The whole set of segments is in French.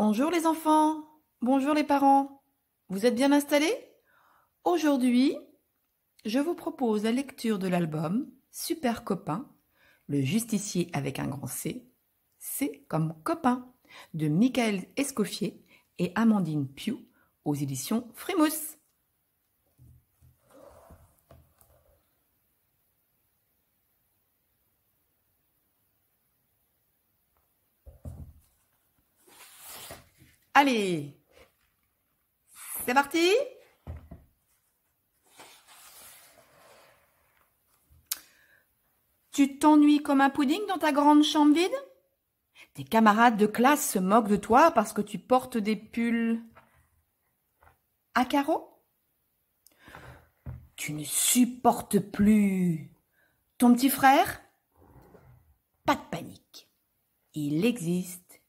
Bonjour les enfants, bonjour les parents, vous êtes bien installés Aujourd'hui, je vous propose la lecture de l'album Super copain, le justicier avec un grand C, C comme copain, de Michael Escoffier et Amandine Piu aux éditions Frimousse. Allez, c'est parti Tu t'ennuies comme un pudding dans ta grande chambre vide Tes camarades de classe se moquent de toi parce que tu portes des pulls à carreaux Tu ne supportes plus ton petit frère Pas de panique. Il existe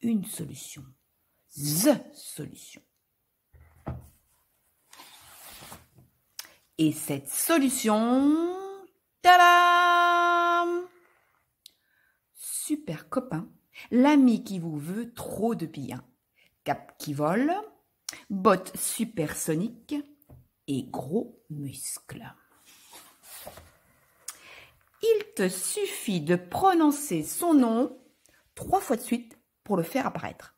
une solution. The solution. Et cette solution, tadam Super copain, l'ami qui vous veut trop de bien, cap qui vole, bottes supersoniques et gros muscles. Il te suffit de prononcer son nom trois fois de suite pour le faire apparaître.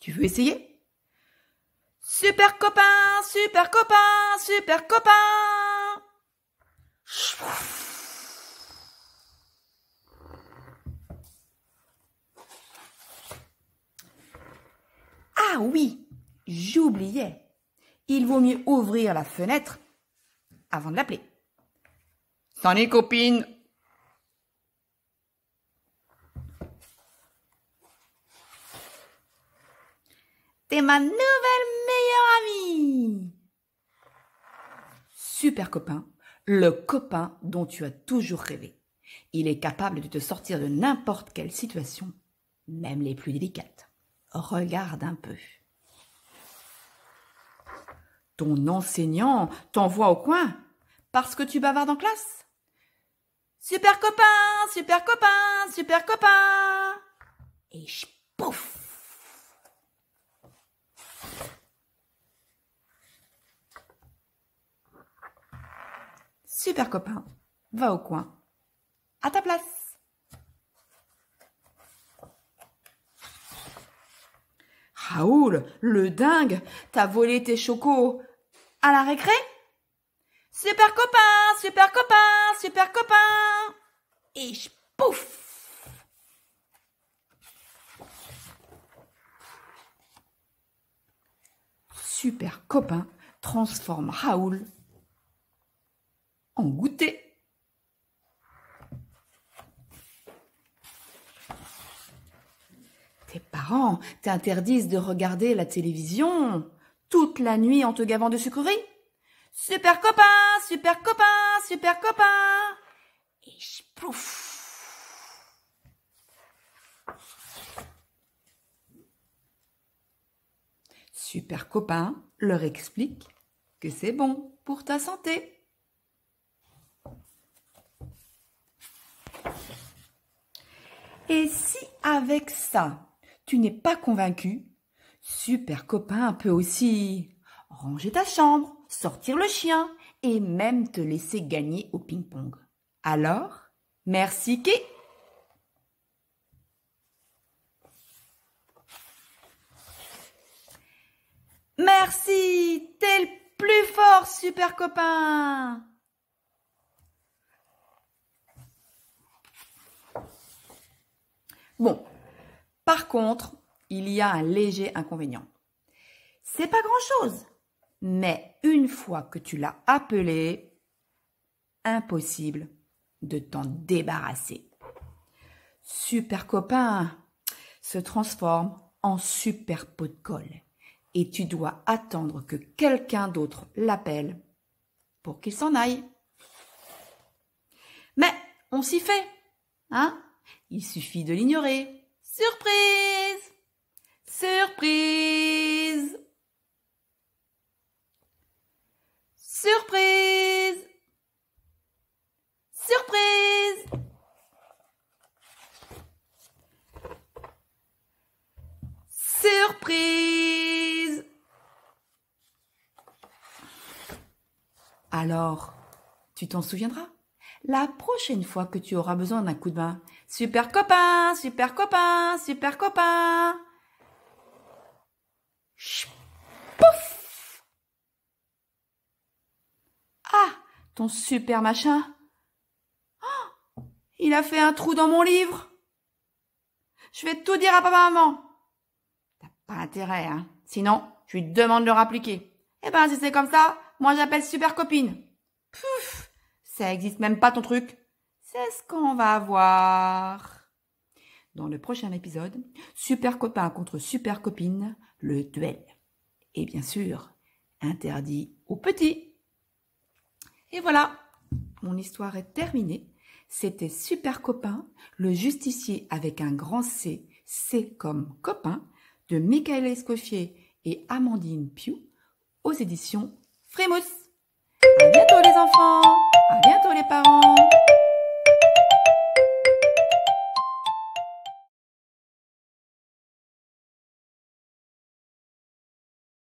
Tu veux essayer Super copain, super copain, super copain Ah oui, j'oubliais. Il vaut mieux ouvrir la fenêtre avant de l'appeler. T'en es copine T'es ma nouvelle meilleure amie. Super copain, le copain dont tu as toujours rêvé. Il est capable de te sortir de n'importe quelle situation, même les plus délicates. Regarde un peu. Ton enseignant t'envoie au coin parce que tu bavardes en classe. Super copain, super copain, super copain. Et je Super copain, va au coin. À ta place. Raoul, le dingue, t'as volé tes chocos à la récré Super copain, super copain, super copain Et je pouf Super copain transforme Raoul en goûter. Tes parents t'interdisent de regarder la télévision toute la nuit en te gavant de sucreries Super copain, super copain, super copain Et je Super copain leur explique que c'est bon pour ta santé. Et si avec ça, tu n'es pas convaincu, super copain peut aussi ranger ta chambre, sortir le chien et même te laisser gagner au ping-pong. Alors, merci qui Merci, t'es le plus fort, super copain Bon, par contre, il y a un léger inconvénient. C'est pas grand-chose, mais une fois que tu l'as appelé, impossible de t'en débarrasser. Super copain se transforme en super pot de colle et tu dois attendre que quelqu'un d'autre l'appelle pour qu'il s'en aille. Mais on s'y fait, hein il suffit de l'ignorer. Surprise Surprise Surprise Surprise Surprise Alors, tu t'en souviendras la prochaine fois que tu auras besoin d'un coup de bain. super copain, super copain, super copain. Pouf Ah, ton super machin. Oh, il a fait un trou dans mon livre. Je vais tout dire à papa-maman. T'as pas intérêt, hein. Sinon, je lui demande de le rappliquer. Eh ben, si c'est comme ça, moi j'appelle super copine. Pouf ça existe même pas ton truc. C'est ce qu'on va voir. Dans le prochain épisode, super copain contre super copine, le duel. Et bien sûr, interdit aux petits. Et voilà, mon histoire est terminée. C'était Super Copain, le justicier avec un grand C, C comme copain, de Michael Escoffier et Amandine Piu aux éditions Frémousse. À bientôt les enfants